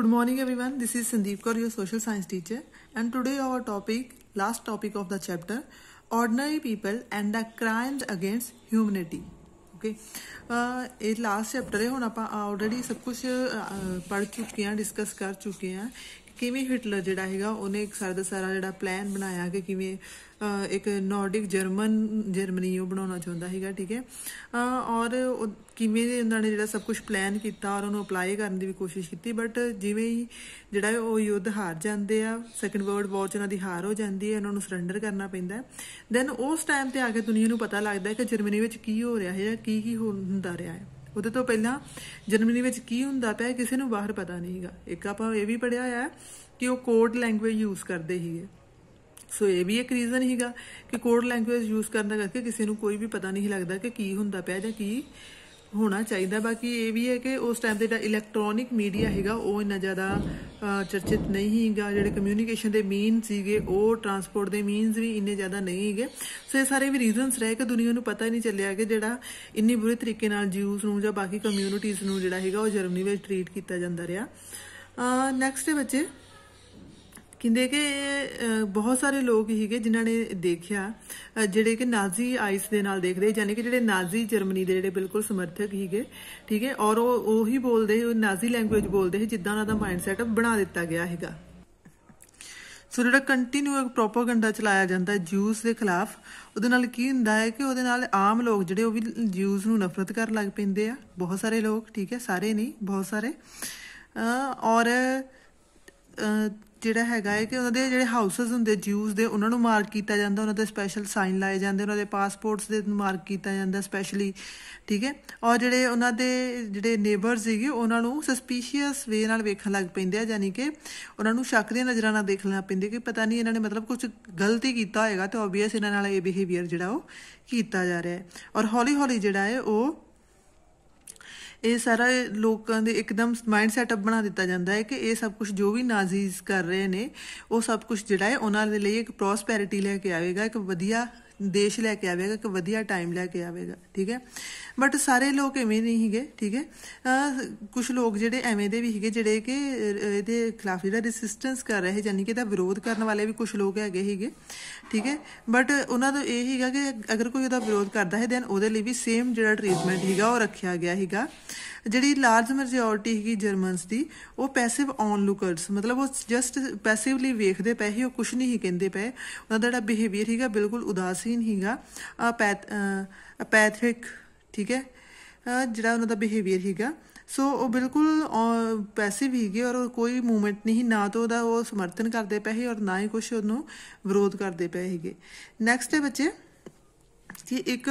good morning everyone this is Sandeep Kaur your social science teacher and today our topic last topic of the chapter ordinary people and the crime against humanity okay ये last chapter है हम आप already सब कुछ uh, पढ़ चुके हैं discuss कर चुके हैं ਕਿਵੇਂ ਹਿਟਲਰ ਜਿਹੜਾ ਹੈਗਾ ਉਹਨੇ ਇੱਕ ਸਾਰਾ ਦਾ ਸਾਰਾ ਜਿਹੜਾ ਪਲਾਨ ਬਣਾਇਆ ਕਿ ਕਿਵੇਂ ਇੱਕ ਨਾਰਡਿਕ ਜਰਮਨ ਜਰਮਨੀ ਉਹ ਬਣਾਉਣਾ ਚਾਹੁੰਦਾ ਹੈਗਾ ਠੀਕ ਹੈ ਔਰ ਕਿਵੇਂ ਉਹਨਾਂ ਨੇ ਜਿਹੜਾ ਸਭ ਕੁਝ ਪਲਾਨ ਕੀਤਾ ਔਰ ਉਹਨੂੰ ਅਪਲਾਈ ਕਰਨ ਦੀ ਵੀ ਕੋਸ਼ਿਸ਼ ਕੀਤੀ ਬਟ ਜਿਵੇਂ ਹੀ ਜਿਹੜਾ ਉਹ ਯੁੱਧ ਹਾਰ ਜਾਂਦੇ ਆ ਸੈਕੰਡ ਵਰਲਡ ਵਾਰ ਚ ਉਹਨਾਂ ਦੀ ਹਾਰ ਹੋ ਜਾਂਦੀ ਹੈ ਉਹਨਾਂ ਨੂੰ ਸਰੈਂਡਰ ਕਰਨਾ ਪੈਂਦਾ ਦੈਨ ਉਸ ਟਾਈਮ ਤੇ ਆ ਕੇ ਦੁਨੀਆ ਨੂੰ ਪਤਾ ਲੱਗਦਾ ਹੈ ਕਿ ਜਰਮਨੀ ਵਿੱਚ ਕੀ ਹੋ ਰਿਹਾ ਹੈ ਜਾਂ ਕੀ ਕੀ ਹੁੰਦਾ ਰਿਹਾ ਹੈ ਉਹਦੇ ਤੋਂ ਪਹਿਲਾਂ ਜਰਮਨੀ ਵਿੱਚ ਕੀ ਹੁੰਦਾ ਪਿਆ ਕਿਸੇ ਨੂੰ ਬਾਹਰ ਪਤਾ ਨਹੀਂਗਾ ਇੱਕ ਆਪਾਂ ਇਹ ਵੀ ਪੜਿਆ ਆ ਕਿ ਉਹ ਕੋਡ ਲੈਂਗੁਏਜ ਯੂਜ਼ ਕਰਦੇ ਹੀਗੇ ਸੋ ਇਹ ਵੀ ਇੱਕ ਰੀਜ਼ਨ ਹੀਗਾ ਕਿ ਕੋਡ ਲੈਂਗੁਏਜ ਯੂਜ਼ ਕਰਨ ਦਾ ਕਰਕੇ ਕਿਸੇ ਨੂੰ ਕੋਈ ਵੀ ਪਤਾ ਨਹੀਂ ਲੱਗਦਾ ਕਿ ਕੀ ਹੁੰਦਾ ਪਿਆ ਜਾਂ ਕੀ ਹੋਣਾ ਚਾਹੀਦਾ ਬਾਕੀ ਇਹ ਵੀ ਹੈ ਕਿ ਉਸ ਟਾਈਮ ਦੇ ਜਿਹੜਾ ਇਲੈਕਟ੍ਰੋਨਿਕ ਮੀਡੀਆ ਹੈਗਾ ਉਹ ਇੰਨਾ ਜ਼ਿਆਦਾ ਚਰਚਿਤ ਨਹੀਂ ਹੈਗਾ ਜਿਹੜੇ ਕਮਿਊਨੀਕੇਸ਼ਨ ਦੇ ਮੀਨ ਸੀਗੇ ਉਹ ਟਰਾਂਸਪੋਰਟ ਦੇ ਮੀਨਸ ਵੀ ਇੰਨੇ ਜ਼ਿਆਦਾ ਨਹੀਂ ਹੈਗੇ ਸੋ ਇਹ ਸਾਰੇ ਵੀ ਰੀਜ਼ਨਸ ਰਹਿ ਕੇ ਦੁਨੀਆ ਨੂੰ ਪਤਾ ਹੀ ਨਹੀਂ ਚੱਲਿਆ ਕਿ ਜਿਹੜਾ ਇੰਨੀ ਬੁਰੇ ਤਰੀਕੇ ਨਾਲ ਜੀਵਸ ਨੂੰ ਜਾਂ ਬਾਕੀ ਕਮਿਊਨਿਟੀਆਂ ਨੂੰ ਜਿਹੜਾ ਹੈਗਾ ਉਹ ਜਰਮਨੀ ਵਿੱਚ ਟ੍ਰੀਟ ਕੀਤਾ ਜਾਂਦਾ ਰਿਹਾ ਨੈਕਸਟ ਹੈ ਬੱਚੇ ਕਹਿੰਦੇ ਕਿ ਬਹੁਤ ਸਾਰੇ ਲੋਕ ਹੀਗੇ ਜਿਨ੍ਹਾਂ ਨੇ ਦੇਖਿਆ ਜਿਹੜੇ ਕਿ ਨਾਜ਼ੀ ਆਈਸ ਦੇ ਨਾਲ ਦੇਖਦੇ ਯਾਨੀ ਕਿ ਜਿਹੜੇ ਨਾਜ਼ੀ ਜਰਮਨੀ ਦੇ ਜਿਹੜੇ ਬਿਲਕੁਲ ਸਮਰਥਕ ਹੀਗੇ ਠੀਕ ਹੈ ਔਰ ਉਹ ਉਹੀ ਬੋਲਦੇ ਉਹ ਨਾਜ਼ੀ ਲੈਂਗੁਏਜ ਬੋਲਦੇ ਸੀ ਜਿੱਦਾਂ ਉਹਨਾਂ ਦਾ ਮਾਈਂਡਸੈਟ ਬਣਾ ਦਿੱਤਾ ਗਿਆ ਹੈਗਾ ਸੋ ਜਿਹੜਾ ਕੰਟੀਨਿਊ ਇੱਕ ਪ੍ਰੋਪਾਗੈਂਡਾ ਚਲਾਇਆ ਜਾਂਦਾ ਹੈ ਜੂਸ ਦੇ ਖਿਲਾਫ ਉਹਦੇ ਨਾਲ ਕੀ ਹੁੰਦਾ ਹੈ ਕਿ ਉਹਦੇ ਨਾਲ ਆਮ ਲੋਕ ਜਿਹੜੇ ਉਹ ਵੀ ਜੂਸ ਨੂੰ ਨਫ਼ਰਤ ਕਰਨ ਲੱਗ ਪੈਂਦੇ ਆ ਬਹੁਤ ਸਾਰੇ ਲੋਕ ਠੀਕ ਹੈ ਸਾਰੇ ਨਹੀਂ ਬਹੁਤ ਸਾਰੇ ਔਰ ਜਿਹੜਾ ਹੈਗਾ ਹੈ ਕਿ ਉਹਨਾਂ ਦੇ ਜਿਹੜੇ ਹਾਊਸਸ ਹੁੰਦੇ ਜੂਸ ਦੇ ਉਹਨਾਂ ਨੂੰ ਮਾਰਕ ਕੀਤਾ ਜਾਂਦਾ ਉਹਨਾਂ ਤੇ ਸਪੈਸ਼ਲ ਸਾਈਨ ਲਾਏ ਜਾਂਦੇ ਉਹਨਾਂ ਦੇ ਪਾਸਪੋਰਟਸ ਦੇ ਮਾਰਕ ਕੀਤਾ ਜਾਂਦਾ ਸਪੈਸ਼ਲੀ ਠੀਕ ਹੈ ਔਰ ਜਿਹੜੇ ਉਹਨਾਂ ਦੇ ਜਿਹੜੇ ਨੇਬਰਸ ਹੈਗੇ ਉਹਨਾਂ ਨੂੰ ਸਸਪੀਸ਼ੀਅਸ ਵੇ ਨਾਲ ਵੇਖਣ ਲੱਗ ਪੈਂਦੇ ਆ ਯਾਨੀ ਕਿ ਉਹਨਾਂ ਨੂੰ ਸ਼ੱਕ ਦੀਆਂ ਨਜ਼ਰਾਂ ਨਾਲ ਦੇਖ ਲੈਣਾ ਪੈਂਦੇ ਕਿ ਪਤਾ ਨਹੀਂ ਇਹਨਾਂ ਨੇ ਮਤਲਬ ਕੁਝ ਗਲਤੀ ਕੀਤਾ ਹੋਏਗਾ ਤੇ ਆਬਵੀਅਸ ਇਹਨਾਂ ਨਾਲ ਇਹ ਬਿਹੇਵੀਅਰ ਜਿਹੜਾ ਉਹ ਕੀਤਾ ਜਾ ਰਿਹਾ ਹੈ ਔਰ ਹੌਲੀ ਹੌਲੀ ਜਿਹੜਾ ਹੈ ਉਹ ਇਹ ਸਾਰਾ ਲੋਕਾਂ ਦੇ ਇੱਕਦਮ ਮਾਈਂਡ ਸੈਟਅਪ ਬਣਾ ਦਿੱਤਾ ਜਾਂਦਾ ਹੈ ਕਿ ਇਹ ਸਭ ਕੁਝ ਜੋ ਵੀ ਨਾਜ਼ੀਜ਼ ਕਰ ਰਹੇ ਨੇ ਉਹ ਸਭ ਕੁਝ ਜਿਹੜਾ ਹੈ ਉਹਨਾਂ ਦੇ ਲਈ ਇੱਕ ਪ੍ਰੋਸਪੈਰਿਟੀ ਲੈ ਕੇ ਆਵੇਗਾ ਇੱਕ ਵਧੀਆ ਦੇਸ਼ ਲੈ ਕੇ ਆਵੇਗਾ ਕਿ ਵਧੀਆ ਟਾਈਮ ਲੈ ਕੇ ਆਵੇਗਾ ਠੀਕ ਹੈ ਬਟ ਸਾਰੇ ਲੋਕ ਐਵੇਂ ਨਹੀਂ ਹੈਗੇ ਠੀਕ ਹੈ ਕੁਝ ਲੋਕ ਜਿਹੜੇ ਐਵੇਂ ਦੇ ਵੀ ਹੈਗੇ ਜਿਹੜੇ ਕਿ ਇਹਦੇ ਖਿਲਾਫ ਜਿਹੜਾ ਰੈਸਿਸਟੈਂਸ ਕਰ ਰਹੇ ਜਾਨੀ ਕਿ ਇਹਦਾ ਵਿਰੋਧ ਕਰਨ ਵਾਲੇ ਵੀ ਕੁਝ ਲੋਕ ਹੈਗੇ ਹੈਗੇ ਠੀਕ ਹੈ ਬਟ ਉਹਨਾਂ ਦਾ ਇਹ ਹੈਗਾ ਕਿ ਅਗਰ ਕੋਈ ਉਹਦਾ ਵਿਰੋਧ ਕਰਦਾ ਹੈ ਦੈਨ ਉਹਦੇ ਲਈ ਵੀ ਸੇਮ ਜਿਹੜਾ ਟ੍ਰੀਟਮੈਂਟ ਹੈਗਾ ਉਹ ਰੱਖਿਆ ਗਿਆ ਹੈਗਾ ਜਿਹੜੀ ਲਾਰਜ ਮੈਜੋਰਿਟੀ ਹੈਗੀ ਜਰਮਨਸ ਦੀ ਉਹ ਪੈਸਿਵ ਔਨ ਲੁਕਰਸ ਮਤਲਬ ਉਹ ਜਸਟ ਪੈਸਿਵਲੀ ਵੇਖਦੇ ਪਏ ਹੀ ਉਹ ਕੁਝ ਨਹੀਂ ਹੀ ਕਹਿੰਦੇ ਪਏ ਉਹਨਾਂ ਦਾ ਜਿਹੜਾ ਬਿਹੇਵੀਅਰ ਹੈਗਾ ਬਿਲਕੁਲ ਉਦਾਸੀਨ ਹੈਗਾ ਅਪੈਥਿਕ ਠੀਕ ਹੈ ਜਿਹੜਾ ਉਹਨਾਂ ਦਾ ਬਿਹੇਵੀਅਰ ਹੈਗਾ ਸੋ ਉਹ ਬਿਲਕੁਲ ਪੈਸਿਵ ਹੀਗੇ ਔਰ ਕੋਈ ਮੂਵਮੈਂਟ ਨਹੀਂ ਨਾ ਤਾਂ ਉਹਦਾ ਉਹ ਸਮਰਥਨ ਕਰਦੇ ਪਏ ਔਰ ਨਾ ਹੀ ਕੁਝ ਉਹਨੂੰ ਵਿਰੋਧ ਕਰਦੇ ਪਏ ਹੀਗੇ ਨੈਕਸਟ ਹੈ ਬੱਚੇ ਕਿ ਇੱਕ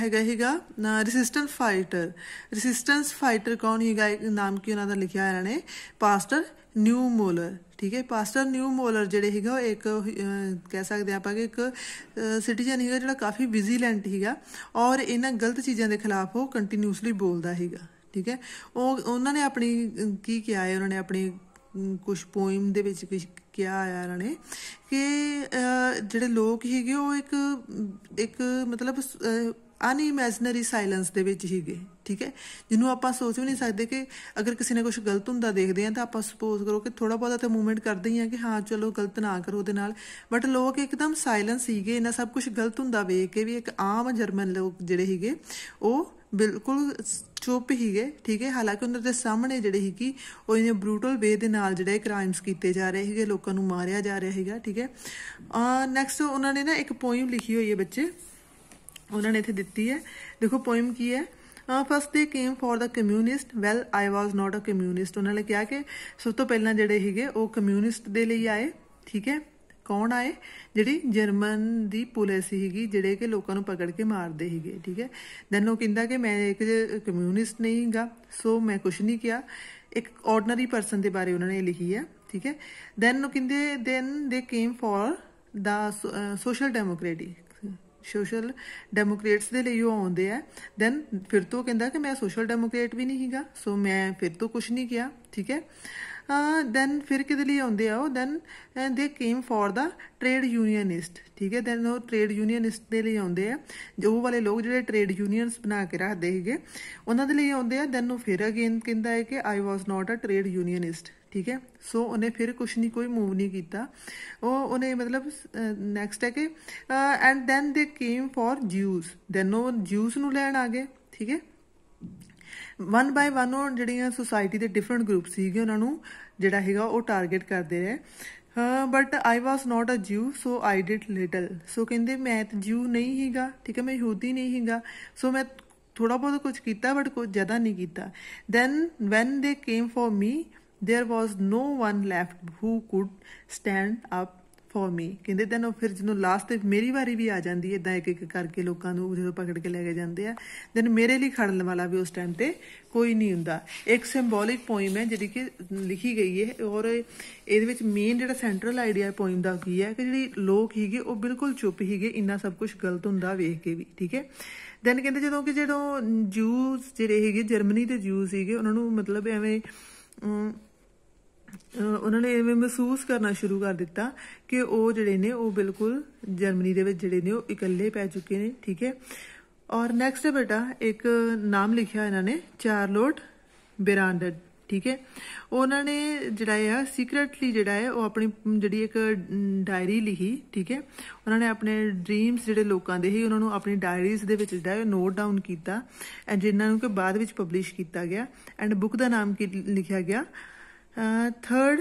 ਹੈਗਾ ਹੈਗਾ ਨਾ ਰੈਸਿਸਟੈਂਸ ਫਾਈਟਰ ਰੈਸਿਸਟੈਂਸ ਫਾਈਟਰ ਕੌਣ ਹੈਗਾ ਇੱਕ ਨਾਮ ਕੀ ਉਹਨਾਂ ਦਾ ਲਿਖਿਆ ਹੋਇਆ ਨੇ ਪਾਸਟਰ ਨਿਊ ਮੋਲਰ ਠੀਕ ਹੈ ਪਾਸਟਰ ਨਿਊ ਮੋਲਰ ਜਿਹੜੇ ਹੈਗਾ ਇੱਕ ਕਹਿ ਸਕਦੇ ਆਪਾਂ ਕਿ ਇੱਕ ਸਿਟੀਜ਼ਨ ਹੈਗਾ ਜਿਹੜਾ ਕਾਫੀ ਵਿਜੀਲੈਂਟ ਹੈਗਾ ਔਰ ਇਹਨਾਂ ਗਲਤ ਚੀਜ਼ਾਂ ਦੇ ਖਿਲਾਫ ਉਹ ਕੰਟੀਨਿਊਸਲੀ ਬੋਲਦਾ ਹੈਗਾ ਠੀਕ ਹੈ ਉਹ ਉਹਨਾਂ ਨੇ ਆਪਣੀ ਕੀ ਕਿਹਾ ਹੈ ਉਹਨਾਂ ਨੇ ਆਪਣੀ ਕੁਝ ਪੋਇਮ ਦੇ ਵਿੱਚ ਕੁਝ ਕਿਹਾ ਆ ਇਹਨਾਂ ਨੇ ਕਿ ਜਿਹੜੇ ਲੋਕ ਹੀਗੇ ਉਹ ਇੱਕ ਇੱਕ ਮਤਲਬ ਅਨਇਮੇਜਨਰੀ ਸਾਇਲੈਂਸ ਦੇ ਵਿੱਚ ਹੀਗੇ ਠੀਕ ਹੈ ਜਿਹਨੂੰ ਆਪਾਂ ਸੋਚ ਵੀ ਨਹੀਂ ਸਕਦੇ ਕਿ ਅਗਰ ਕਿਸੇ ਨੇ ਕੁਝ ਗਲਤ ਹੁੰਦਾ ਦੇਖਦੇ ਆ ਤਾਂ ਆਪਾਂ ਸੁਪੋਜ਼ ਕਰੋ ਕਿ ਥੋੜਾ ਬਹੁਤਾ ਤਾਂ ਮੂਵਮੈਂਟ ਕਰਦੇ ਹੀ ਆ ਕਿ ਹਾਂ ਚਲੋ ਗਲਤ ਨਾ ਕਰੋ ਉਹਦੇ ਨਾਲ ਬਟ ਲੋਕ ਇੱਕਦਮ ਸਾਇਲੈਂਸ ਹੀਗੇ ਇਹਨਾਂ ਸਭ ਕੁਝ ਗਲਤ ਹੁੰਦਾ ਵੇਖ ਕੇ ਵੀ ਇੱਕ ਆਮ ਜਰਮਨ ਲੋਕ ਜਿਹੜੇ ਹੀਗੇ ਉਹ ਬਿਲਕੁਲ ਚੁੱਪ ਹੀਗੇ ਠੀਕ ਹੈ ਹਾਲਾਂਕਿ ਉਹਨਾਂ ਦੇ ਸਾਹਮਣੇ ਜਿਹੜੇ ਹੀ ਕਿ ਉਹ ਇਹਨੇ ਬਰੂਟਲ ਵੇ ਦੇ ਨਾਲ ਜਿਹੜੇ ਕ੍ਰਾਈਮਸ ਕੀਤੇ ਜਾ ਰਹੇ ਹੈਗੇ ਲੋਕਾਂ ਨੂੰ ਮਾਰਿਆ ਜਾ ਰਿਹਾ ਹੈਗਾ ਠੀਕ ਹੈ ਆ ਨੈਕਸਟ ਉਹਨਾਂ ਨੇ ਨਾ ਇੱਕ ਪੋਇਮ ਲਿਖੀ ਹੋਈ ਹੈ ਬੱਚੇ ਉਹਨਾਂ ਨੇ ਇੱਥੇ ਦਿੱਤੀ ਹੈ ਦੇਖੋ ਪੋਇਮ ਕੀ ਹੈ first they came for the communist well I was not a communist ਉਹਨਾਂ ਨੇ ਕਿਹਾ ਕਿ ਸਭ ਤੋਂ ਪਹਿਲਾਂ ਜਿਹੜੇ ਹੈਗੇ ਉਹ ਕਮਿਊਨਿਸਟ ਦੇ ਲਈ ਆਏ ਠੀਕ ਹੈ ਕੌਣ ਆਏ ਜਿਹੜੀ ਜਰਮਨ ਦੀ ਪੁਲਿਸ ਸੀਗੀ ਜਿਹੜੇ ਕਿ ਲੋਕਾਂ ਨੂੰ ਪਕੜ ਕੇ ਮਾਰਦੇ ਸੀਗੇ ਠੀਕ ਹੈ ਦੈਨ ਉਹ ਕਹਿੰਦਾ ਕਿ ਮੈਂ ਇੱਕ ਕਮਿਊਨਿਸਟ ਨਹੀਂਗਾ ਸੋ ਮੈਂ ਕੁਝ ਨਹੀਂ ਕੀਤਾ ਇੱਕ ਆਰਡੀਨਰੀ ਪਰਸਨ ਦੇ ਬਾਰੇ ਉਹਨਾਂ ਨੇ ਲਿਖੀ ਹੈ ਠੀਕ ਹੈ ਦੈਨ ਉਹ ਕਹਿੰਦੇ then they came for the social democrats social democrats ਦੇ ਲਈ ਉਹ ਆਉਂਦੇ ਆ ਦੈਨ ਫਿਰ ਤੋਂ ਕਹਿੰਦਾ ਕਿ ਮੈਂ ਸੋਸ਼ਲ ਡੈਮੋਕ੍ਰੇਟ ਵੀ ਨਹੀਂ ਹੀਗਾ ਸੋ ਮੈਂ ਫਿਰ ਤੋਂ ਕੁਝ ਨਹੀਂ ਕੀਤਾ ਠੀਕ ਹੈ ਦੈਨ ਫਿਰ ਕਿਹਦੇ ਲਈ ਆਉਂਦੇ ਆ ਉਹ then they came for the trade unionist ਠੀਕ ਹੈ ਦੈਨ ਉਹ ਟ੍ਰੇਡ ਯੂਨੀਅਨਿਸਟ ਦੇ ਲਈ ਆਉਂਦੇ ਆ ਉਹ ਵਾਲੇ ਲੋਕ ਜਿਹੜੇ ਟ੍ਰੇਡ ਯੂਨੀਅਨਸ ਬਣਾ ਕੇ ਰੱਖਦੇ ਹੈਗੇ ਉਹਨਾਂ ਦੇ ਲਈ ਆਉਂਦੇ ਆ ਦੈਨ ਉਹ ਫਿਰ ਅਗੇਨ ਕਹਿੰਦਾ ਹੈ ਕਿ ਆਈ was not a trade unionist ਠੀਕ ਹੈ ਸੋ ਉਹਨੇ ਫਿਰ ਕੁਝ ਨਹੀਂ ਕੋਈ ਮੂਵ ਨਹੀਂ ਕੀਤਾ ਉਹ ਉਹਨੇ ਮਤਲਬ ਨੈਕਸਟ ਹੈ ਕਿ and then they came for juice then ਉਹ ਜੂਸ ਨੂੰ ਲੈਣ ਆ ਗਏ ਠੀਕ ਹੈ ਵਨ ਬਾਈ ਵਨ ਉਹ ਜਿਹੜੀਆਂ ਸੋਸਾਇਟੀ ਦੇ ਡਿਫਰੈਂਟ ਗਰੁੱਪ ਸੀਗੇ ਉਹਨਾਂ ਨੂੰ ਜਿਹੜਾ ਹੈਗਾ ਉਹ ਟਾਰਗੇਟ ਕਰਦੇ ਰਹੇ ਬਟ ਆਈ ਵਾਸ ਨਾਟ ਅ ਜੂ ਸੋ ਆਈ ਡਿਡ ਲਿਟਲ ਸੋ ਕਹਿੰਦੇ ਮੈਂ ਤਾਂ ਜੂ ਨਹੀਂ ਹੀਗਾ ਠੀਕ ਹੈ ਮੈਂ ਯਹੂਦੀ ਨਹੀਂ ਹੀਗਾ ਸੋ ਮੈਂ ਥੋੜਾ ਬਹੁਤ ਕੁਝ ਕੀਤਾ ਬਟ ਕੁਝ ਜ਼ਿਆਦਾ ਨਹੀਂ ਕੀਤਾ then when they came for me there was no one left who could stand up for me ਕਹਿੰਦੇ ਦੈਨ ਉਹ ਫਿਰ ਜਦੋਂ ਲਾਸਟ ਤੇ ਮੇਰੀ ਵਾਰੀ ਵੀ ਆ ਜਾਂਦੀ ਹੈ ਇਦਾਂ ਇੱਕ ਇੱਕ ਕਰਕੇ ਲੋਕਾਂ ਨੂੰ ਜਦੋਂ ਪਕੜ ਕੇ ਲੈ ਕੇ ਜਾਂਦੇ ਆ ਦੈਨ ਮੇਰੇ ਲਈ ਖੜਨ ਵਾਲਾ ਵੀ ਉਸ ਟਾਈਮ ਤੇ ਕੋਈ ਨਹੀਂ ਹੁੰਦਾ ਇੱਕ ਸਿੰਬੋਲਿਕ ਪੋਇਮ ਹੈ ਜਿਹੜੀ ਕਿ ਲਿਖੀ ਗਈ ਹੈ ਔਰ ਇਹਦੇ ਵਿੱਚ ਮੇਨ ਜਿਹੜਾ ਸੈਂਟਰਲ ਆਈਡੀਆ ਪੋਇਮ ਦਾ ਕੀ ਹੈ ਕਿ ਜਿਹੜੀ ਲੋਕ ਹੀਗੇ ਉਹ ਬਿਲਕੁਲ ਚੁੱਪ ਹੀਗੇ ਇੰਨਾ ਸਭ ਕੁਝ ਗਲਤ ਹੁੰਦਾ ਵੇਖ ਕੇ ਵੀ ਠੀਕ ਹੈ ਦੈਨ ਕਹਿੰਦੇ ਜਦੋਂ ਕਿ ਜਦੋਂ ਜੂਸ ਜਿਹੜੇ ਹੈਗੇ ਜਰਮਨੀ ਦੇ ਜੂਸ ਸੀਗੇ ਉਹਨਾਂ ਨੂੰ ਮਤਲਬ ਐਵੇਂ ਉਹਨਾਂ ਨੇ ਐਵੇਂ ਮਹਿਸੂਸ ਕਰਨਾ ਸ਼ੁਰੂ ਕਰ ਦਿੱਤਾ ਕਿ ਉਹ ਜਿਹੜੇ ਨੇ ਉਹ ਬਿਲਕੁਲ ਜਰਮਨੀ ਦੇ ਵਿੱਚ ਜਿਹੜੇ ਨੇ ਉਹ ਇਕੱਲੇ ਪੈ ਚੁੱਕੇ ਨੇ ਠੀਕ ਹੈ ਔਰ ਨੈਕਸਟ ਬੇਟਾ ਇੱਕ ਨਾਮ ਲਿਖਿਆ ਇਹਨਾਂ ਨੇ ਚਾਰਲੋਟ ਬਿਰਾਂਡਡ ਠੀਕ ਹੈ ਉਹਨਾਂ ਨੇ ਜਿਹੜਾ ਹੈ ਸੀਕ੍ਰੀਟਲੀ ਜਿਹੜਾ ਹੈ ਉਹ ਆਪਣੀ ਜਿਹੜੀ ਇੱਕ ਡਾਇਰੀ ਲਿਖੀ ਠੀਕ ਹੈ ਉਹਨਾਂ ਨੇ ਆਪਣੇ ਡ੍ਰੀਮਸ ਜਿਹੜੇ ਲੋਕਾਂ ਦੇ ਹੀ ਉਹਨਾਂ ਨੂੰ ਆਪਣੀ ਡਾਇਰੀਜ਼ ਦੇ ਵਿੱਚ ਜਿਹੜਾ ਨੋਟ ਡਾਊਨ ਕੀਤਾ ਐਂਡ ਜਿਨ੍ਹਾਂ ਨੂੰ ਕਿ ਬਾਅਦ ਵਿੱਚ ਪਬਲਿਸ਼ ਕੀਤਾ ਗਿਆ ਐਂਡ ਬੁੱਕ ਦਾ ਨਾਮ ਕੀ ਲਿਖਿਆ ਗਿਆ third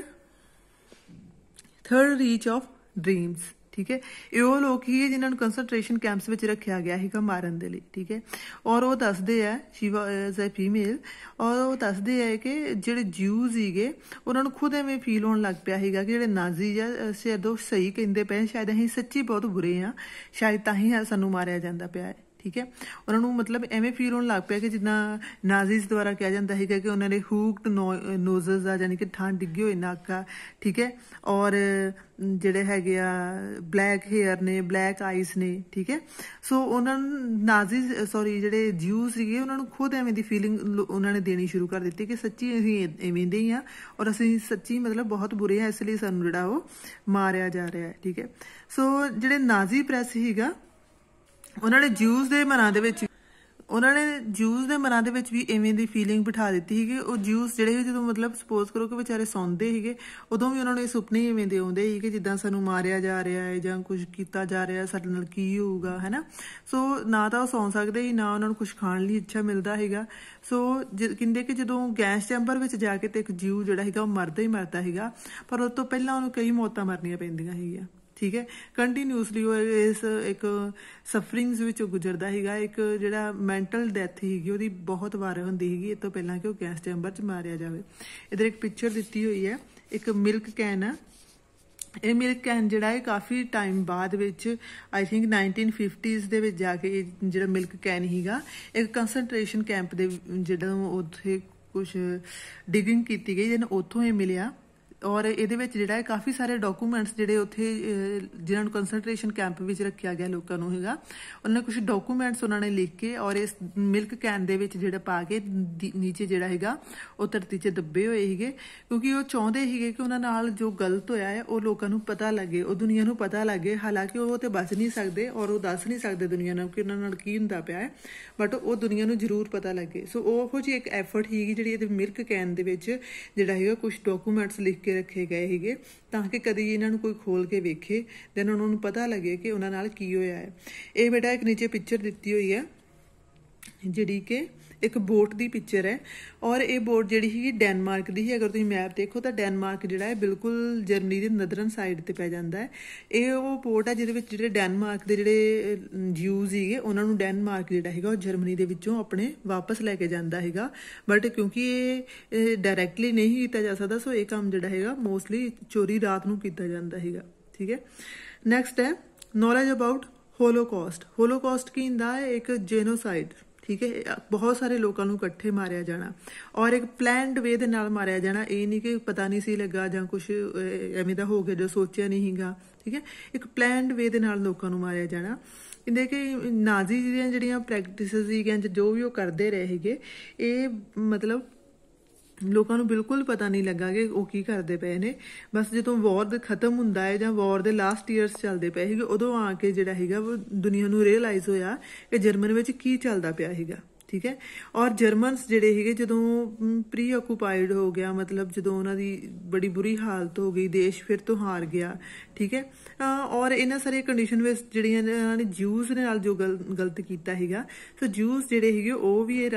third Reich of dreams ਠੀਕ ਹੈ ਇਹ ਉਹ ਲੋਕ ਹੀ ਹੈ ਜਿਨ੍ਹਾਂ ਨੂੰ ਕਨਸੈਂਟ੍ਰੇਸ਼ਨ ਕੈਂਪਸ ਵਿੱਚ ਰੱਖਿਆ ਗਿਆ ਹੈਗਾ ਮਾਰਨ ਦੇ ਲਈ ਠੀਕ ਹੈ ਔਰ ਉਹ ਦੱਸਦੇ ਆ ਸ਼ਿਵਾ ਐਜ਼ ਅ ਫੀਮੇਲ ਔਰ ਉਹ ਦੱਸਦੇ ਆ ਕਿ ਜਿਹੜੇ ਜੂਜ਼ ਹੀਗੇ ਉਹਨਾਂ ਨੂੰ ਖੁਦ ਐਵੇਂ ਫੀਲ ਹੋਣ ਲੱਗ ਪਿਆ ਹੈਗਾ ਕਿ ਜਿਹੜੇ ਨਾਜ਼ੀ ਜਾਂ ਸਿਆਦੋ ਸਹੀ ਕਹਿੰਦੇ ਪਏ ਸ਼ਾਇਦ ਅਸੀਂ ਸੱਚੀ ਬਹੁਤ ਬੁਰੇ ਆ ਸ਼ਾਇਦ ਤਾਂ ਹੀ ਸਾਨੂੰ ਮਾਰਿਆ ਜਾਂਦਾ ਪਿਆ ਹੈ ਠੀਕ ਹੈ ਉਹਨਾਂ ਨੂੰ ਮਤਲਬ ਐਵੇਂ ਫੀਲ ਹੋਣ ਲੱਗ ਪਿਆ ਕਿ ਜਿੱਦਾਂ ਨਾਜ਼ੀਜ਼ ਦੁਆਰਾ ਕਿਹਾ ਜਾਂਦਾ ਹੈਗਾ ਕਿ ਉਹਨਾਂ ਦੇ ਹੂਕਡ ਨੋਜ਼ਸ ਆ ਯਾਨੀ ਕਿ ਠਾਂ ਡਿੱਗੇ ਹੋਏ ਕਾ ਠੀਕ ਹੈ ਔਰ ਜਿਹੜੇ ਹੈਗੇ ਆ ਬਲੈਕ ਹੇਅਰ ਨੇ ਬਲੈਕ ਆਈਜ਼ ਨੇ ਠੀਕ ਹੈ ਸੋ ਉਹਨਾਂ ਨੂੰ ਨਾਜ਼ੀਜ਼ ਸੌਰੀ ਜਿਹੜੇ ਜੂ ਸੀਗੇ ਉਹਨਾਂ ਨੂੰ ਖੁਦ ਐਵੇਂ ਦੀ ਫੀਲਿੰਗ ਉਹਨਾਂ ਨੇ ਦੇਣੀ ਸ਼ੁਰੂ ਕਰ ਦਿੱਤੀ ਕਿ ਸੱਚੀ ਅਸੀਂ ਐਵੇਂ ਦੇ ਹਾਂ ਔਰ ਅਸੀਂ ਸੱਚੀ ਮਤਲਬ ਬਹੁਤ ਬੁਰੇ ਆ ਇਸ ਲਈ ਸਾਨੂੰ ਜਿਹੜਾ ਉਹ ਮਾਰਿਆ ਜਾ ਰਿਹਾ ਹੈ ਠੀਕ ਹੈ ਸੋ ਜਿਹੜੇ ਨਾਜ਼ੀ ਪ੍ਰੈਸ ਹੀਗਾ ਉਹਨਾਂ ਨੇ ਜੂਸ ਦੇ ਮਨਾਂ ਦੇ ਵਿੱਚ ਉਹਨਾਂ ਨੇ ਜੂਸ ਦੇ ਮਨਾਂ ਦੇ ਵਿੱਚ ਵੀ ਐਵੇਂ ਦੀ ਫੀਲਿੰਗ ਬਿਠਾ ਦਿੱਤੀ ਸੀਗੀ ਕਿ ਉਹ ਜੂਸ ਜਿਹੜੇ ਜਦੋਂ ਮਤਲਬ ਸਪੋਜ਼ ਕਰੋ ਕਿ ਵਿਚਾਰੇ ਸੌਂਦੇ ਸੀਗੇ ਉਦੋਂ ਵੀ ਉਹਨਾਂ ਨੂੰ ਸੁਪਨੇ ਐਵੇਂ ਦੇ ਆਉਂਦੇ ਸੀ ਕਿ ਜਿੱਦਾਂ ਸਾਨੂੰ ਮਾਰਿਆ ਜਾ ਰਿਹਾ ਹੈ ਜਾਂ ਕੁਝ ਕੀਤਾ ਜਾ ਰਿਹਾ ਸਾਡੇ ਨਾਲ ਕੀ ਹੋਊਗਾ ਹੈਨਾ ਸੋ ਨਾ ਤਾਂ ਉਹ ਸੌਂ ਸਕਦੇ ਸੀ ਨਾ ਉਹਨਾਂ ਨੂੰ ਕੁਝ ਖਾਣ ਲਈ ਇੱਛਾ ਮਿਲਦਾ ਹੈਗਾ ਸੋ ਕਿੰਦੇ ਕਿ ਜਦੋਂ ਗੈਸ ਚੈਂਬਰ ਵਿੱਚ ਜਾ ਕੇ ਤੇ ਇੱਕ ਜੀਵ ਜਿਹੜਾ ਹੈਗਾ ਉਹ ਮਰਦਾ ਹੀ ਮਰਦਾ ਹੈਗਾ ਪਰ ਉਸ ਤੋਂ ਪਹਿਲਾਂ ਉਹਨੂੰ ਕਈ ਮੌਤਾਂ ਮਰਨੀਆਂ ਪੈਂਦੀਆਂ ਹੈਗੀਆਂ ਠੀਕ ਹੈ ਕੰਟੀਨਿਊਸਲੀ ਉਹ ਇਸ ਇੱਕ ਸਫਰਿੰਗਸ ਵਿੱਚ ਗੁਜ਼ਰਦਾ ਹੈਗਾ ਇੱਕ ਜਿਹੜਾ ਮੈਂਟਲ ਡੈਥ ਹੈਗੀ ਉਹਦੀ ਬਹੁਤ ਵਾਰ ਹੁੰਦੀ ਹੈਗੀ ਇਹ ਤੋਂ ਪਹਿਲਾਂ ਕਿ ਉਹ ਗੈਸ ਚੈਂਬਰ 'ਚ ਮਾਰਿਆ ਜਾਵੇ ਇਧਰ ਇੱਕ ਪਿਕਚਰ ਦਿੱਤੀ ਹੋਈ ਹੈ ਇੱਕ ਮਿਲਕ ਕੈਨ ਆ ਇਹ ਮਿਲਕ ਕੈਨ ਜਿਹੜਾ ਹੈ ਕਾਫੀ ਟਾਈਮ ਬਾਅਦ ਵਿੱਚ ਆਈ ਥਿੰਕ 1950s ਦੇ ਵਿੱਚ ਜਾ ਕੇ ਜਿਹੜਾ ਮਿਲਕ ਕੈਨ ਹੀਗਾ ਇੱਕ ਕਨਸੈਂਟਰੇਸ਼ਨ ਕੈਂਪ ਦੇ ਜਿਹੜਾ ਉੱਥੇ ਕੁਝ ਡਿਗਿੰਗ ਕੀਤੀ ਗਈ ਜਦੋਂ ਉੱਥੋਂ ਇਹ ਮਿਲਿਆ ਔਰ ਇਹਦੇ ਵਿੱਚ ਜਿਹੜਾ ਹੈ ਕਾਫੀ ਸਾਰੇ ਡਾਕੂਮੈਂਟਸ ਜਿਹੜੇ ਉੱਥੇ ਜਿਨ੍ਹਾਂ ਨੂੰ ਕਨਸੈਂਟਰੇਸ਼ਨ ਕੈਂਪ ਵਿੱਚ ਰੱਖਿਆ ਗਿਆ ਲੋਕਾਂ ਨੂੰ ਹੈਗਾ ਉਹਨਾਂ ਨੇ ਕੁਝ ਡਾਕੂਮੈਂਟਸ ਉਹਨਾਂ ਨੇ ਲਿਖ ਕੇ ਔਰ ਇਸ ਮਿਲਕ ਕੈਨ ਦੇ ਵਿੱਚ ਜਿਹੜਾ ਪਾ ਕੇ ਨੀਚੇ ਜਿਹੜਾ ਹੈਗਾ ਉਹ ਧਰਤੀ 'ਚ ਦੱਬੇ ਹੋਏ ਹੀਗੇ ਕਿਉਂਕਿ ਉਹ ਚਾਹੁੰਦੇ ਹੀਗੇ ਕਿ ਉਹਨਾਂ ਨਾਲ ਜੋ ਗਲਤ ਹੋਇਆ ਹੈ ਉਹ ਲੋਕਾਂ ਨੂੰ ਪਤਾ ਲੱਗੇ ਉਹ ਦੁਨੀਆ ਨੂੰ ਪਤਾ ਲੱਗੇ ਹਾਲਾਂਕਿ ਉਹ ਤੇ ਬਚ ਨਹੀਂ ਸਕਦੇ ਔਰ ਉਹ ਦੱਸ ਨਹੀਂ ਸਕਦੇ ਦੁਨੀਆ ਨੂੰ ਕਿ ਉਹਨਾਂ ਨਾਲ ਕੀ ਹੁੰਦਾ ਪਿਆ ਹੈ ਬਟ ਉਹ ਦੁਨੀਆ ਨੂੰ ਜ਼ਰੂਰ ਪਤਾ ਲੱਗੇ ਸੋ ਉਹੋ ਜੀ ਇੱਕ ਐਫਰਟ ਹੀਗੀ ਜਿਹੜੀ ਇਹਦੇ ਮਿਲਕ ਕੈਨ ਦੇ ਵਿੱਚ ਜਿਹੜਾ ਹੈਗਾ ਕੁਝ ਡਾਕੂਮੈਂਟਸ ਲਿਖ ਕੇ ਤੇ ਰੱਖੇ ਗਏ ਹੈਗੇ ਤਾਂ ਕਿ ਕਦੀ ਇਹਨਾਂ ਨੂੰ ਕੋਈ ਖੋਲ ਕੇ ਵੇਖੇ ਦੈਨ ਉਹਨਾਂ ਨੂੰ ਪਤਾ ਲੱਗੇ ਕਿ ਉਹਨਾਂ ਨਾਲ ਕੀ ਹੋਇਆ ਹੈ ਇਹ ਬੇਟਾ ਇੱਕ ਨੀਚੇ ਪਿਕਚਰ ਦਿੱਤੀ ਹੋਈ ਹੈ ਜਿਹੜੀ ਕਿ ਇੱਕ ਬੋਟ ਦੀ ਪਿਕਚਰ ਹੈ ਔਰ ਇਹ ਬੋਟ ਜਿਹੜੀ ਹੈ ਡੈਨਮਾਰਕ ਦੀ ਹੈ ਅਗਰ ਤੁਸੀਂ ਮੈਪ ਦੇਖੋ ਤਾਂ ਡੈਨਮਾਰਕ ਜਿਹੜਾ ਹੈ ਬਿਲਕੁਲ ਜਰਮਨੀ ਦੇ ਨਦਰਨ ਸਾਈਡ ਤੇ ਪੈ ਜਾਂਦਾ ਹੈ ਇਹ ਉਹ ਪੋਰਟ ਹੈ ਜਿਹਦੇ ਵਿੱਚ ਜਿਹੜੇ ਡੈਨਮਾਰਕ ਦੇ ਜਿਹੜੇ ਜੀਵਸ ਹੀਗੇ ਉਹਨਾਂ ਨੂੰ ਡੈਨਮਾਰਕ ਜਿਹੜਾ ਹੈਗਾ ਉਹ ਜਰਮਨੀ ਦੇ ਵਿੱਚੋਂ ਆਪਣੇ ਵਾਪਸ ਲੈ ਕੇ ਜਾਂਦਾ ਹੈਗਾ ਬਟ ਕਿਉਂਕਿ ਇਹ ਡਾਇਰੈਕਟਲੀ ਨਹੀਂ ਕੀਤਾ ਜਾ ਸਕਦਾ ਸੋ ਇਹ ਕੰਮ ਜਿਹੜਾ ਹੈਗਾ ਮੋਸਟਲੀ ਚੋਰੀ ਰਾਤ ਨੂੰ ਕੀਤਾ ਜਾਂਦਾ ਹੈਗਾ ਠੀਕ ਹੈ ਨੈਕਸਟ ਹੈ ਨੋਲੇਜ ਅਬਾਊਟ ਹੋਲੋਕਾਸਟ ਹੋਲੋਕਾਸਟ ਕੀ ਹੁੰਦਾ ਹੈ ਇੱਕ ਜੈਨੋਸਾਈਡ ਠੀਕ ਹੈ ਬਹੁਤ ਸਾਰੇ ਲੋਕਾਂ ਨੂੰ ਇਕੱਠੇ ਮਾਰਿਆ ਜਾਣਾ ਔਰ ਇੱਕ ਪਲਾਨਡ ਵੇ ਦੇ ਨਾਲ ਮਾਰਿਆ ਜਾਣਾ ਇਹ ਨਹੀਂ ਕਿ ਪਤਾ ਨਹੀਂ ਸੀ ਲੱਗਾ ਜਾਂ ਕੁਝ ਐਵੇਂ ਦਾ ਹੋ ਗਿਆ ਜੋ ਸੋਚਿਆ ਨਹੀਂ ਹੀਗਾ ਠੀਕ ਹੈ ਇੱਕ ਪਲਾਨਡ ਵੇ ਦੇ ਨਾਲ ਲੋਕਾਂ ਨੂੰ ਮਾਰਿਆ ਜਾਣਾ ਇਹਦੇ ਕਿ ਨਾਜ਼ੀ ਜਿਹੜੀਆਂ ਜਿਹੜੀਆਂ ਪ੍ਰੈਕਟਿਸਸ ਸੀਗੀਆਂ ਜੋ ਵੀ ਉਹ ਕਰਦੇ ਰਹੇਗੇ ਇਹ ਮਤਲਬ ਲੋਕਾਂ ਨੂੰ ਬਿਲਕੁਲ ਪਤਾ ਨਹੀਂ ਲੱਗਾ ਕਿ ਉਹ ਕੀ ਕਰਦੇ ਪਏ ਨੇ ਬਸ ਜਦੋਂ ਵਾਰ ਖਤਮ ਹੁੰਦਾ ਹੈ ਜਾਂ ਵਾਰ ਦੇ ਲਾਸਟ ਇਅਰਸ ਚੱਲਦੇ ਪਏ ਹੈਗੇ ਉਦੋਂ ਆ ਕੇ ਜਿਹੜਾ ਹੈਗਾ ਉਹ ਦੁਨੀਆ ਨੂੰ ਰੀਅਲਾਈਜ਼ ਹੋਇਆ ਕਿ ਜਰਮਨ ਵਿੱਚ ਕੀ ਚੱਲਦਾ ਪਿਆ ਹੈਗਾ ਠੀਕ ਹੈ ਔਰ ਜਰਮਨਸ ਜਿਹੜੇ ਹੈਗੇ ਜਦੋਂ ਪ੍ਰੀ ਆਕੂਪਾਈਡ ਹੋ ਗਿਆ ਮਤਲਬ ਜਦੋਂ ਉਹਨਾਂ ਦੀ ਬੜੀ ਬੁਰੀ ਹਾਲਤ ਹੋ ਗਈ ਦੇਸ਼ ਫਿਰ ਤੋਂ ਹਾਰ ਗਿਆ ਠੀਕ ਹੈ ਔਰ ਇਹਨਾਂ ਸਾਰੇ ਕੰਡੀਸ਼ਨ ਵਿੱਚ ਜਿਹੜੀਆਂ ਇਹਨਾਂ ਨੇ ਜੂਸ ਦੇ ਨਾਲ ਜੋ ਗਲਤ ਕੀਤਾ ਹੈਗਾ ਸੋ ਜੂਸ ਜਿਹੜੇ ਹੈਗੇ ਉਹ ਵੀ ਇਹ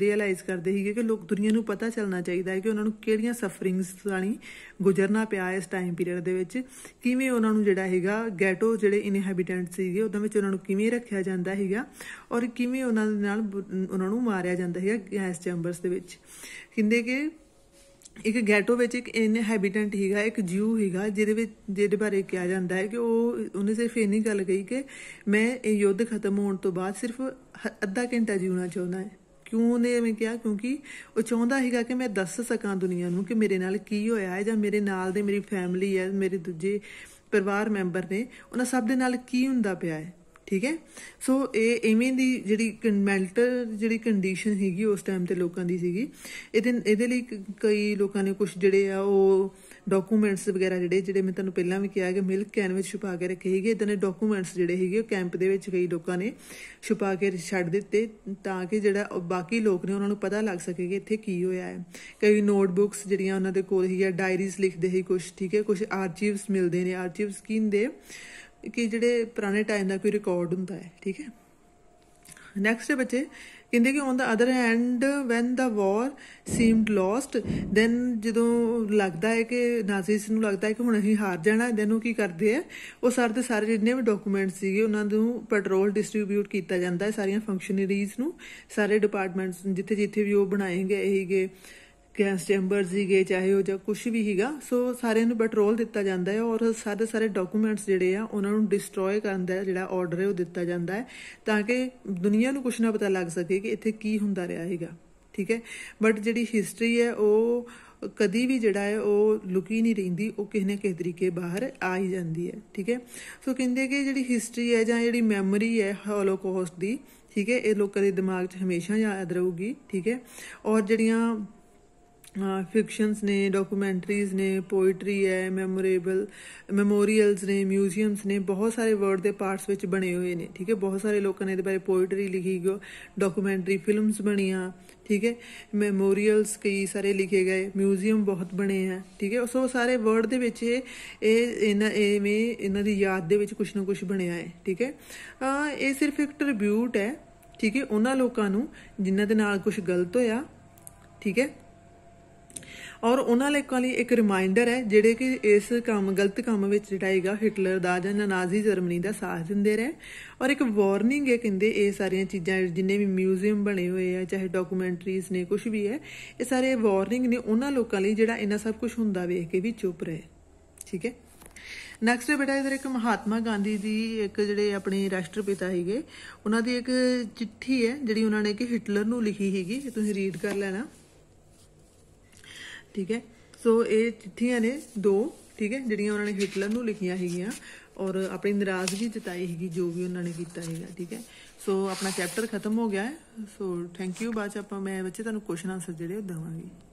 ਰਿਅਲਾਈਜ਼ ਕਰਦੇ ਹੈਗੇ ਕਿ ਲੋਕ ਦੁਨੀਆ ਨੂੰ ਪਤਾ ਚੱਲਣਾ ਚਾਹੀਦਾ ਹੈ ਕਿ ਉਹਨਾਂ ਨੂੰ ਕਿਹੜੀਆਂ ਸਫਰਿੰਗਸ ਵਾਲੀ ਗੁਜ਼ਰਨਾ ਪਿਆ ਇਸ ਟਾਈਮ ਪੀਰੀਅਡ ਦੇ ਵਿੱਚ ਕਿਵੇਂ ਉਹਨਾਂ ਨੂੰ ਜਿਹੜਾ ਹੈਗਾ ਗੈਟੋ ਜਿਹੜੇ ਇਨਹੈਬਿਟੈਂਟ ਸੀਗੇ ਉਹਦਾਂ ਵਿੱਚ ਉਹਨਾਂ ਨੂੰ ਕਿਵੇਂ ਰੱਖਿਆ ਜਾਂਦਾ ਹੈਗਾ ਔਰ ਕਿਵੇਂ ਉਹਨਾਂ ਦੇ ਨਾਲ ਉਹਨਾਂ ਨੂੰ ਮਾਰਿਆ ਜਾਂਦਾ ਹੈਗਾ ਗੈਸ ਚੈਂਬਰਸ ਦੇ ਵਿੱਚ ਕਿੰਦੇ ਕਿ ਇੱਕ ਗੈਟੋ ਵਿੱਚ ਇੱਕ ਇਨਹੈਬਿਟੈਂਟ ਹੀਗਾ ਇੱਕ ਜੀਵ ਹੀਗਾ ਜਿਹਦੇ ਵਿੱਚ ਜਿਹਦੇ ਬਾਰੇ ਕਿਹਾ ਜਾਂਦਾ ਹੈ ਕਿ ਉਹ ਉਹਨੇ ਸਿਰਫ ਇਹ ਨਹੀਂ ਗੱਲ ਕਹੀ ਕਿ ਮੈਂ ਇਹ ਯੁੱਧ ਖਤਮ ਹੋਣ ਤੋਂ ਬਾਅਦ ਸਿਰਫ ਅੱਧਾ ਘੰਟਾ ਜੀਉਣਾ ਚਾਹੁੰਦਾ ਹੈ ਕਿਉਂ ਉਹਨੇ ਐਵੇਂ ਕਿਹਾ ਕਿਉਂਕਿ ਉਹ ਚਾਹੁੰਦਾ ਹੈਗਾ ਕਿ ਮੈਂ ਦੱਸ ਸਕਾਂ ਦੁਨੀਆ ਨੂੰ ਕਿ ਮੇਰੇ ਨਾਲ ਕੀ ਹੋਇਆ ਹੈ ਜਾਂ ਮੇਰੇ ਨਾਲ ਦੇ ਮੇਰੀ ਫੈਮਿਲੀ ਹੈ ਮੇਰੇ ਦੂਜੇ ਪਰਿਵਾਰ ਮੈਂਬਰ ਨੇ ਉਹਨਾਂ ਸਭ ਦੇ ਨਾਲ ਕੀ ਹੁੰਦਾ ਪਿਆ ਹੈ ਠੀਕ ਹੈ ਸੋ ਇਹ ਐਵੇਂ ਦੀ ਜਿਹੜੀ ਮੈਂਟਲ ਜਿਹੜੀ ਕੰਡੀਸ਼ਨ ਹੈਗੀ ਉਸ ਟਾਈਮ ਤੇ ਲੋਕਾਂ ਦੀ ਸੀਗੀ ਇਹਦੇ ਇਹਦੇ ਲਈ ਕਈ ਲੋਕਾਂ ਨੇ ਕੁਝ ਜਿਹੜੇ ਆ ਉਹ ਡਾਕੂਮੈਂਟਸ ਵਗੈਰਾ ਜਿਹੜੇ ਜਿਹੜੇ ਮੈਂ ਤੁਹਾਨੂੰ ਪਹਿਲਾਂ ਵੀ ਕਿਹਾ ਕਿ ਮਿਲਕ ਕੈਨ ਵਿੱਚ ਛੁਪਾ ਕੇ ਰੱਖੇ ਹੈਗੇ ਇਦਾਂ ਦੇ ਡਾਕੂਮੈਂਟਸ ਜਿਹੜੇ ਹੈਗੇ ਉਹ ਕੈਂਪ ਦੇ ਵਿੱਚ ਕਈ ਲੋਕਾਂ ਨੇ ਛੁਪਾ ਕੇ ਛੱਡ ਦਿੱਤੇ ਤਾਂ ਕਿ ਜਿਹੜਾ ਬਾਕੀ ਲੋਕ ਨੇ ਉਹਨਾਂ ਨੂੰ ਪਤਾ ਲੱਗ ਸਕੇ ਕਿ ਇੱਥੇ ਕੀ ਹੋਇਆ ਹੈ ਕਈ ਨੋਟਬੁੱਕਸ ਜਿਹੜੀਆਂ ਉਹਨਾਂ ਦੇ ਕੋਲ ਹੈਗੀਆਂ ਡਾਇਰੀਜ਼ ਲਿਖਦੇ ਹੀ ਕੁਝ ਠੀਕ ਹੈ ਕੁਝ ਆਰਚੀਵਸ ਮਿਲਦੇ ਨੇ ਆਰਚੀਵਸ ਕੀ ਹੁੰਦੇ ਕਿ ਜਿਹੜੇ ਪੁਰਾਣੇ ਟਾਈਮ ਦਾ ਕੋਈ ਰਿਕਾਰਡ ਹੁੰਦਾ ਹੈ ਠੀਕ ਹੈ ਨੈਕਸਟ ਹੈ ਬੱਚੇ ਕਹਿੰਦੇ ਕਿ on the other hand when the war seemed lost then ਜਦੋਂ ਲੱਗਦਾ ਹੈ ਕਿ ਨਾਜ਼ੀਸ ਨੂੰ ਲੱਗਦਾ ਹੈ ਕਿ ਹੁਣ ਅਸੀਂ ਹਾਰ ਜਾਣਾ ਦੈਨ ਉਹ ਕੀ ਕਰਦੇ ਆ ਉਹ ਸਾਰੇ ਦੇ ਸਾਰੇ ਜਿੰਨੇ ਵੀ ਡਾਕੂਮੈਂਟ ਸੀਗੇ ਉਹਨਾਂ ਨੂੰ ਪੈਟਰੋਲ ਡਿਸਟ੍ਰੀਬਿਊਟ ਕੀਤਾ ਜਾਂਦਾ ਹੈ ਸਾਰੀਆਂ ਫੰਕਸ਼ਨਰੀਜ਼ ਨੂੰ ਸਾਰੇ ਡਿਪਾਰਟਮੈਂਟਸ ਜਿੱਥੇ ਜਿੱਥੇ ਵੀ ਉਹ ਬਣਾਏਗੇ ਗਏ ਹੀਗੇ ਗੈਸ ਚੈਂਬਰ ਜੀਗੇ ਚਾਹੇ ਉਹ ਜਾਂ ਕੁਝ ਵੀ ਹੀਗਾ ਸੋ ਸਾਰਿਆਂ ਨੂੰ ਪੈਟਰੋਲ ਦਿੱਤਾ ਜਾਂਦਾ ਹੈ ਔਰ ਸਾਰੇ ਸਾਰੇ ਡਾਕੂਮੈਂਟਸ ਜਿਹੜੇ ਆ ਉਹਨਾਂ ਨੂੰ ਡਿਸਟਰੋਏ ਕਰਦਾ ਜਿਹੜਾ ਆਰਡਰ ਹੈ ਉਹ ਦਿੱਤਾ ਜਾਂਦਾ ਹੈ ਤਾਂ ਕਿ ਦੁਨੀਆ ਨੂੰ ਕੁਝ ਨਾ ਪਤਾ ਲੱਗ ਸਕੇ ਕਿ ਇੱਥੇ ਕੀ ਹੁੰਦਾ ਰਿਹਾ ਹੈਗਾ ਠੀਕ ਹੈ ਬਟ ਜਿਹੜੀ ਹਿਸਟਰੀ ਹੈ ਉਹ ਕਦੀ ਵੀ ਜਿਹੜਾ ਹੈ ਉਹ ਲੁਕੀ ਨਹੀਂ ਰਹਿੰਦੀ ਉਹ ਕਿਸੇ ਨਾ ਕਿਸੇ ਤਰੀਕੇ ਬਾਹਰ ਆ ਹੀ ਜਾਂਦੀ ਹੈ ਠੀਕ ਹੈ ਸੋ ਕਹਿੰਦੇ ਕਿ ਜਿਹੜੀ ਹਿਸਟਰੀ ਹੈ ਜਾਂ ਜਿਹੜੀ ਮੈਮਰੀ ਹੈ ਹੋਲੋਕੋਸਟ ਦੀ ਠੀਕ ਹੈ ਇਹ ਲੋਕਾਂ ਦੇ ਦਿਮਾਗ 'ਚ ਹਮੇਸ਼ਾ ਯਾਦ ਰਹੂਗੀ ਠੀਕ ਹੈ ਔਰ ਜਿਹੜੀਆਂ ਫਿਕਸ਼ਨਸ ਨੇ ਡਾਕੂਮੈਂਟਰੀਜ਼ ਨੇ ਪੋਇਟਰੀ ਹੈ ਮੈਮੋਰੇਬਲ ਮੈਮੋਰੀਅਲਸ ਨੇ ਮਿਊਜ਼ੀਅਮਸ ਨੇ ਬਹੁਤ ਸਾਰੇ ਵਰਡ ਦੇ ਪਾਰਟਸ ਵਿੱਚ ਬਣੇ ਹੋਏ ਨੇ ਠੀਕ ਹੈ ਬਹੁਤ ਸਾਰੇ ਲੋਕਾਂ ਨੇ ਇਹਦੇ ਬਾਰੇ ਪੋਇਟਰੀ ਲਿਖੀ ਗੋ ਡਾਕੂਮੈਂਟਰੀ ਫਿਲਮਸ ਬਣੀਆਂ ਠੀਕ ਹੈ ਮੈਮੋਰੀਅਲਸ ਕਈ ਸਾਰੇ ਲਿਖੇ ਗਏ ਮਿਊਜ਼ੀਅਮ ਬਹੁਤ ਬਣੇ ਆ ਠੀਕ ਹੈ ਸੋ ਸਾਰੇ ਵਰਡ ਦੇ ਵਿੱਚ ਇਹ ਇਹਨਾਂ ਐਵੇਂ ਇਹਨਾਂ ਦੀ ਯਾਦ ਦੇ ਵਿੱਚ ਕੁਝ ਨਾ ਕੁਝ ਬਣਿਆ ਹੈ ਠੀਕ ਹੈ ਇਹ ਸਿਰਫ ਇੱਕ ਟ੍ਰਿਬਿਊਟ ਹੈ ਠੀਕ ਹੈ ਉਹਨਾਂ ਲੋਕਾਂ ਨੂੰ ਜਿਨ੍ਹਾਂ ਦੇ ਨਾਲ ਕੁਝ ਗਲਤ ਹੋਇਆ ਠੀਕ ਹੈ ਔਰ ਉਹਨਾਂ ਲੋਕਾਂ ਲਈ ਇੱਕ ਰਿਮਾਈਂਡਰ ਹੈ ਜਿਹੜੇ ਕਿ ਇਸ ਕੰਮ ਗਲਤ ਕੰਮ ਵਿੱਚ ਜਟਾਏਗਾ ਹਿਟਲਰ ਦਾ ਜਾਂ ਨਾਜ਼ੀ ਜਰਮਨੀ ਦਾ ਸਾਥ ਦਿੰਦੇ ਰਹੇ ਔਰ ਇੱਕ ਵਾਰਨਿੰਗ ਹੈ ਕਹਿੰਦੇ ਇਹ ਸਾਰੀਆਂ ਚੀਜ਼ਾਂ ਜਿੰਨੇ ਵੀ ਮਿਊਜ਼ੀਅਮ ਬਣੇ ਹੋਏ ਆ ਚਾਹੇ ਡਾਕੂਮੈਂਟਰੀਜ਼ ਨੇ ਕੁਝ ਵੀ ਹੈ ਇਹ ਸਾਰੇ ਵਾਰਨਿੰਗ ਨੇ ਉਹਨਾਂ ਲੋਕਾਂ ਲਈ ਜਿਹੜਾ ਇਹਨਾਂ ਸਭ ਕੁਝ ਹੁੰਦਾ ਵੇਖ ਕੇ ਵੀ ਚੁੱਪ ਰਹੇ ਠੀਕ ਹੈ ਨੈਕਸਟ ਬੇਟਾ ਇਧਰ ਇੱਕ ਮਹਾਤਮਾ ਗਾਂਧੀ ਦੀ ਇੱਕ ਜਿਹੜੇ ਆਪਣੇ ਰਾਸ਼ਟਰਪਿਤਾ ਹੈਗੇ ਉਹਨਾਂ ਦੀ ਇੱਕ ਚਿੱਠੀ ਹੈ ਜਿਹੜੀ ਉਹਨਾਂ ਨੇ ਕਿ ਹਿਟਲਰ ਨੂੰ ਲਿਖੀ ਹੈਗੀ ਤੁਸੀਂ ਰੀਡ ਕਰ ਲੈਣਾ ਠੀਕ ਹੈ ਸੋ ਇਹ ਚਿੱਠੀਆਂ ਨੇ ਦੋ ਠੀਕ ਹੈ ਜਿਹੜੀਆਂ ਉਹਨਾਂ ਨੇ ਹਿਟਲਰ ਨੂੰ ਲਿਖੀਆਂ ਹੈਗੀਆਂ ਔਰ ਆਪਣੀ ਨਾਰਾਜ਼ਗੀ ਜਤਾਈ ਹੈਗੀ ਜੋ ਵੀ ਉਹਨਾਂ ਨੇ ਕੀਤਾ ਹੈਗਾ ਠੀਕ ਹੈ ਸੋ ਆਪਣਾ ਚੈਪਟਰ ਖਤਮ ਹੋ ਗਿਆ ਹੈ ਸੋ ਥੈਂਕ ਯੂ ਬਾਅਦ ਆਪਾਂ ਮੈਂ ਬੱਚੇ ਤੁਹਾਨੂੰ ਕੁਐਸਚਨ ਆਨਸਰ ਜਿਹੜੇ ਉਹ ਦਵਾਂਗੀ